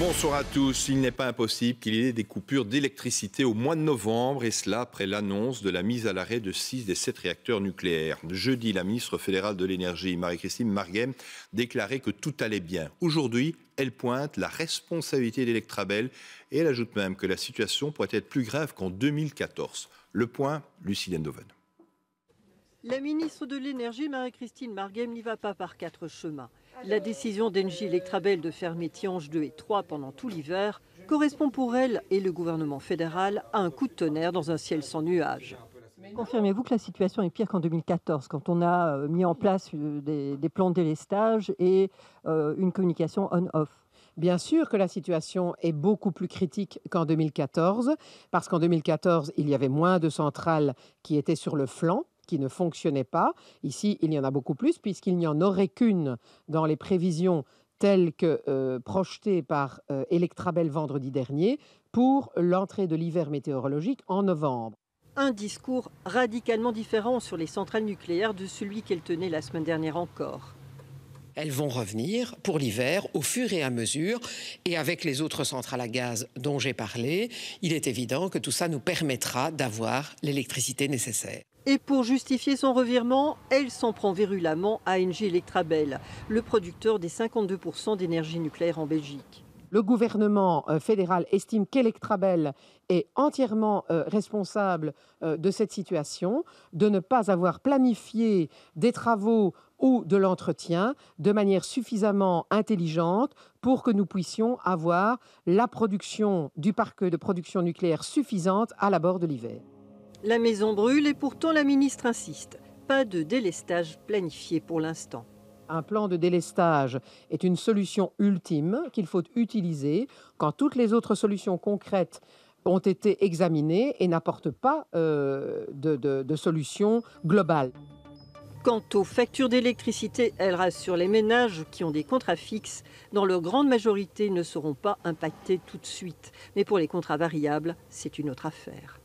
Bonsoir à tous. Il n'est pas impossible qu'il y ait des coupures d'électricité au mois de novembre, et cela après l'annonce de la mise à l'arrêt de six des sept réacteurs nucléaires. Jeudi, la ministre fédérale de l'Énergie, Marie-Christine marghem déclarait que tout allait bien. Aujourd'hui, elle pointe la responsabilité d'Electrabel et elle ajoute même que la situation pourrait être plus grave qu'en 2014. Le point, Lucie la ministre de l'Énergie, Marie-Christine Marguem, n'y va pas par quatre chemins. La décision d'Engie Electrabel de fermer Tiange 2 et 3 pendant tout l'hiver correspond pour elle et le gouvernement fédéral à un coup de tonnerre dans un ciel sans nuages. Confirmez-vous que la situation est pire qu'en 2014, quand on a euh, mis en place euh, des, plans de délestage et euh, une communication on-off Bien sûr que la situation est beaucoup plus critique qu'en 2014, parce qu'en 2014, il y avait moins de centrales qui étaient sur le flanc qui ne fonctionnait pas. Ici, il y en a beaucoup plus puisqu'il n'y en aurait qu'une dans les prévisions telles que euh, projetées par euh, Electrabel vendredi dernier pour l'entrée de l'hiver météorologique en novembre. Un discours radicalement différent sur les centrales nucléaires de celui qu'elle tenait la semaine dernière encore elles vont revenir pour l'hiver au fur et à mesure. Et avec les autres centrales à gaz dont j'ai parlé, il est évident que tout ça nous permettra d'avoir l'électricité nécessaire. Et pour justifier son revirement, elle s'en prend virulemment à NG Electrabel, le producteur des 52% d'énergie nucléaire en Belgique. Le gouvernement euh, fédéral estime qu'Electrabel est entièrement euh, responsable euh, de cette situation, de ne pas avoir planifié des travaux ou de l'entretien de manière suffisamment intelligente pour que nous puissions avoir la production du parc de production nucléaire suffisante à la bord de l'hiver. La maison brûle et pourtant la ministre insiste. Pas de délestage planifié pour l'instant. Un plan de délestage est une solution ultime qu'il faut utiliser quand toutes les autres solutions concrètes ont été examinées et n'apportent pas euh, de, solution globale. Quant aux factures d'électricité, elles rassurent les ménages qui ont des contrats fixes. dont leur grande majorité, ne seront pas impactés tout de suite. Mais pour les contrats variables, c'est une autre affaire.